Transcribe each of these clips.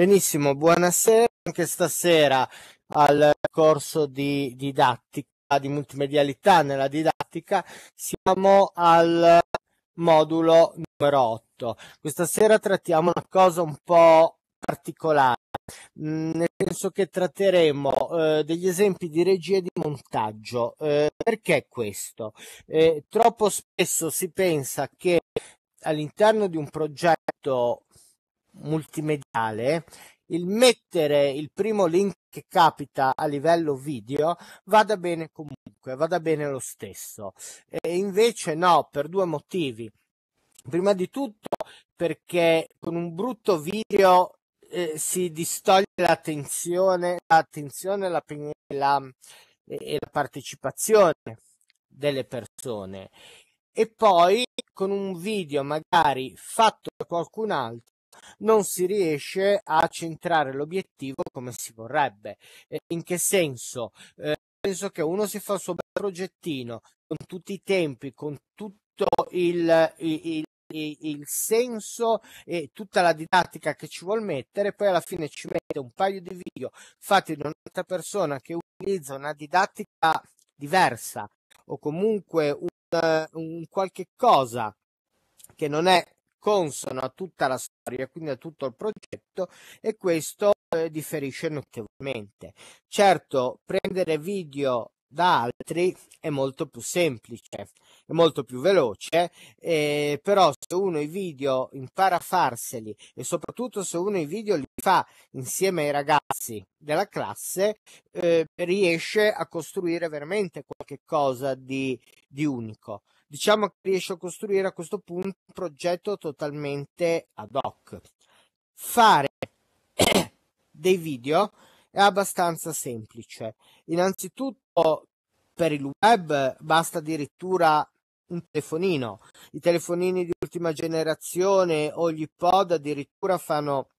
Benissimo, buonasera anche stasera al corso di didattica, di multimedialità nella didattica. Siamo al modulo numero 8. Questa sera trattiamo una cosa un po' particolare, mm, nel senso che tratteremo eh, degli esempi di regia e di montaggio. Eh, perché questo? Eh, troppo spesso si pensa che all'interno di un progetto multimediale, il mettere il primo link che capita a livello video vada bene comunque, vada bene lo stesso. E invece no, per due motivi. Prima di tutto perché con un brutto video eh, si distoglie l'attenzione, l'attenzione la, la, e la partecipazione delle persone. E poi con un video magari fatto da qualcun altro non si riesce a centrare l'obiettivo come si vorrebbe. Eh, in che senso? Eh, penso che uno si fa il suo bel progettino con tutti i tempi, con tutto il, il, il il senso e tutta la didattica che ci vuol mettere, poi alla fine ci mette un paio di video fatti da un'altra persona che utilizza una didattica diversa o comunque un, un qualche cosa che non è consono a tutta la storia, quindi a tutto il progetto e questo eh, differisce notevolmente. Certo, prendere video da altri è molto più semplice, è molto più veloce, eh, però se uno i video impara a farseli e soprattutto se uno i video li fa insieme ai ragazzi della classe, eh, riesce a costruire veramente qualcosa di, di unico diciamo che riesce a costruire a questo punto un progetto totalmente ad hoc. Fare dei video è abbastanza semplice. Innanzitutto per il web basta addirittura un telefonino. I telefonini di ultima generazione o gli pod addirittura fanno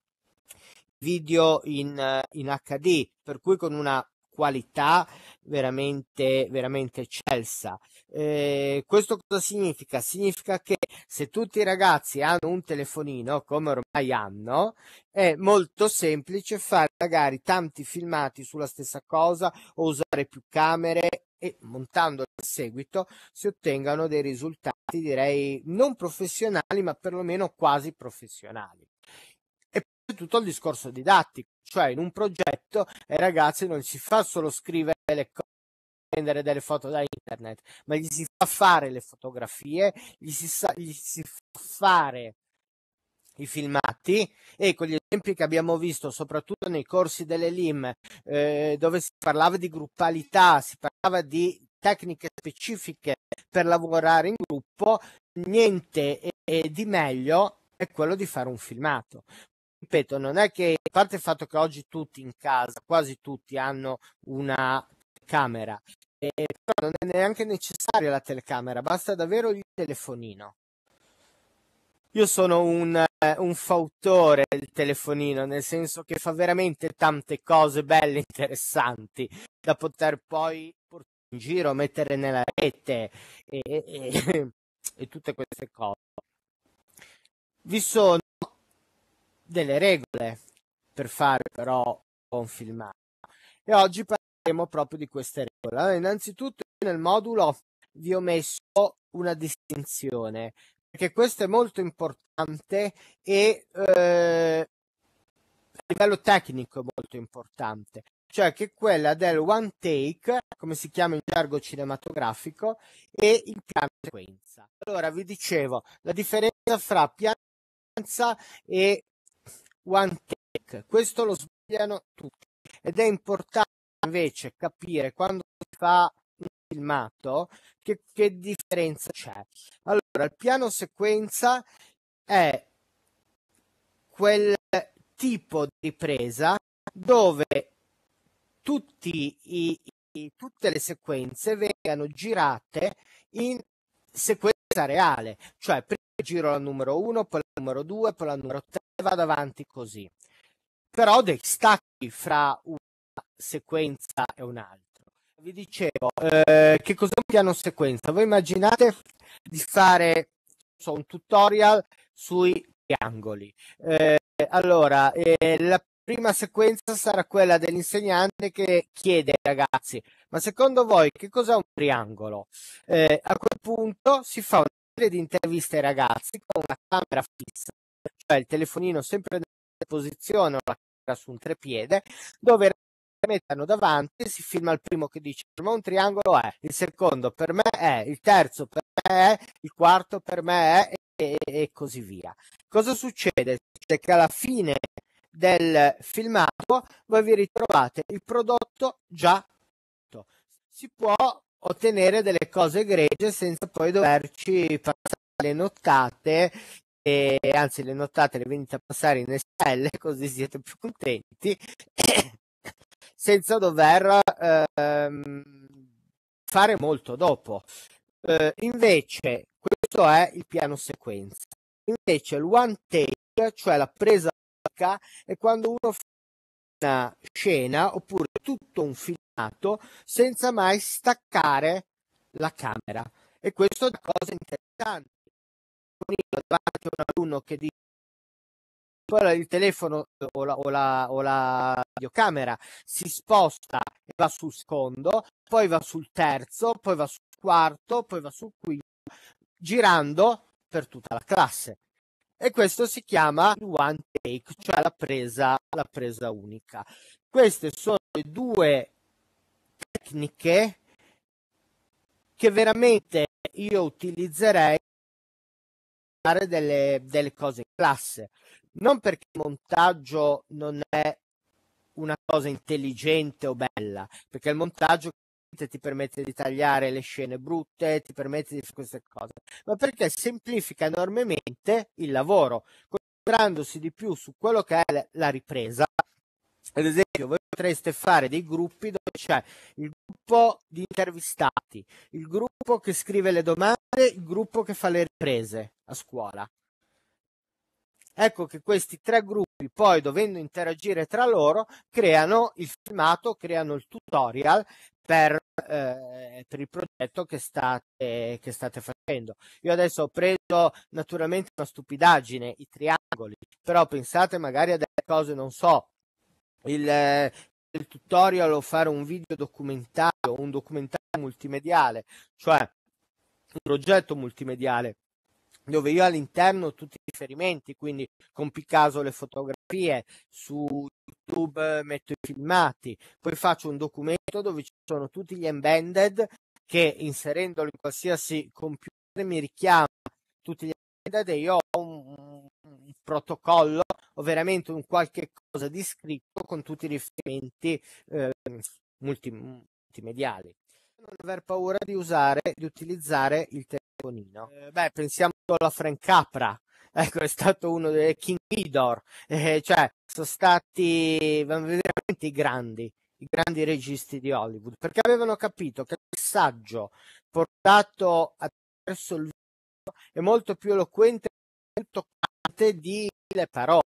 video in, in HD, per cui con una qualità veramente, veramente eccelsa. Eh, questo cosa significa? Significa che se tutti i ragazzi hanno un telefonino, come ormai hanno, è molto semplice fare magari tanti filmati sulla stessa cosa o usare più camere e montando il seguito si ottengano dei risultati direi non professionali ma perlomeno quasi professionali E tutto il discorso didattico, cioè in un progetto ai eh, ragazzi non si fa solo scrivere le cose prendere delle foto da internet, ma gli si fa fare le fotografie, gli si, sa, gli si fa fare i filmati e con gli esempi che abbiamo visto soprattutto nei corsi delle LIM eh, dove si parlava di gruppalità, si parlava di tecniche specifiche per lavorare in gruppo, niente è, è di meglio è quello di fare un filmato ripeto, non è che, a parte il fatto che oggi tutti in casa, quasi tutti hanno una camera, Perciò non è neanche necessaria la telecamera, basta davvero il telefonino. Io sono un, eh, un, fautore del telefonino, nel senso che fa veramente tante cose belle, interessanti, da poter poi portare in giro, mettere nella rete e, e, e tutte queste cose. Vi sono delle regole per fare però un filmato e oggi parleremo proprio di queste regole. Allora, innanzitutto nel modulo vi ho messo una distinzione perché questo è molto importante e eh, a livello tecnico è molto importante, cioè che quella del one take, come si chiama in gergo cinematografico, e in piano sequenza. Allora vi dicevo la differenza fra piano sequenza e one take, questo lo sbagliano tutti ed è importante invece capire quando fa un filmato, che, che differenza c'è? Allora, il piano sequenza è quel tipo di presa dove tutti i, i, tutte le sequenze vengano girate in sequenza reale, cioè prima giro la numero 1, poi la numero 2, poi la numero 3, vado avanti così. Però dei stacchi fra una sequenza e un'altra vi dicevo, eh, che cos'è un piano sequenza? Voi immaginate di fare so, un tutorial sui triangoli. Eh, allora, eh, la prima sequenza sarà quella dell'insegnante che chiede ai ragazzi, ma secondo voi che cos'è un triangolo? Eh, a quel punto si fa una serie di interviste ai ragazzi con una camera fissa, cioè il telefonino sempre nella posizione o la camera su un trepiede, dove mettono davanti, si filma il primo che dice per me un triangolo è, il secondo per me è, il terzo per me è, il quarto per me è e, e così via. Cosa succede? Succede che alla fine del filmato voi vi ritrovate il prodotto già fatto. Si può ottenere delle cose egregie senza poi doverci passare le nottate e, anzi le nottate le venite a passare in SL così siete più contenti senza dover ehm, fare molto dopo. Eh, invece, questo è il piano sequenza. Invece, il one take, cioè la presa è quando uno fa una scena oppure tutto un filmato senza mai staccare la camera. E questo è una cosa interessante. Un davanti a un alunno che dice poi il telefono o la, o la, o la videocamera si sposta e va sul secondo, poi va sul terzo, poi va sul quarto, poi va sul quinto, girando per tutta la classe. E questo si chiama one take, cioè la presa, la presa unica. Queste sono le due tecniche che veramente io utilizzerei per fare delle, delle cose in classe non perché il montaggio non è una cosa intelligente o bella, perché il montaggio ti permette di tagliare le scene brutte, ti permette di fare queste cose, ma perché semplifica enormemente il lavoro, concentrandosi di più su quello che è la ripresa. Ad esempio, voi potreste fare dei gruppi dove c'è il gruppo di intervistati, il gruppo che scrive le domande, il gruppo che fa le riprese a scuola. Ecco che questi tre gruppi poi dovendo interagire tra loro creano il filmato, creano il tutorial per, eh, per il progetto che state, che state facendo. Io adesso ho preso naturalmente una stupidaggine, i triangoli, però pensate magari a delle cose, non so, il, il tutorial o fare un video documentario, un documentario multimediale, cioè un progetto multimediale dove io all'interno ho tutti i riferimenti, quindi con Picasso le fotografie, su YouTube metto i filmati, poi faccio un documento dove ci sono tutti gli embedded che inserendolo in qualsiasi computer mi richiama tutti gli embedded e io ho un, un protocollo o veramente un qualche cosa di scritto con tutti i riferimenti eh, multi, multimediali. Non aver paura di usare, di utilizzare il telefono Tonino? Eh, beh, pensiamo alla Frank Capra. Ecco, è stato uno dei King Idor, eh, cioè sono stati veramente i grandi, i grandi registi di Hollywood, perché avevano capito che il messaggio portato attraverso il video è molto più eloquente di le parole.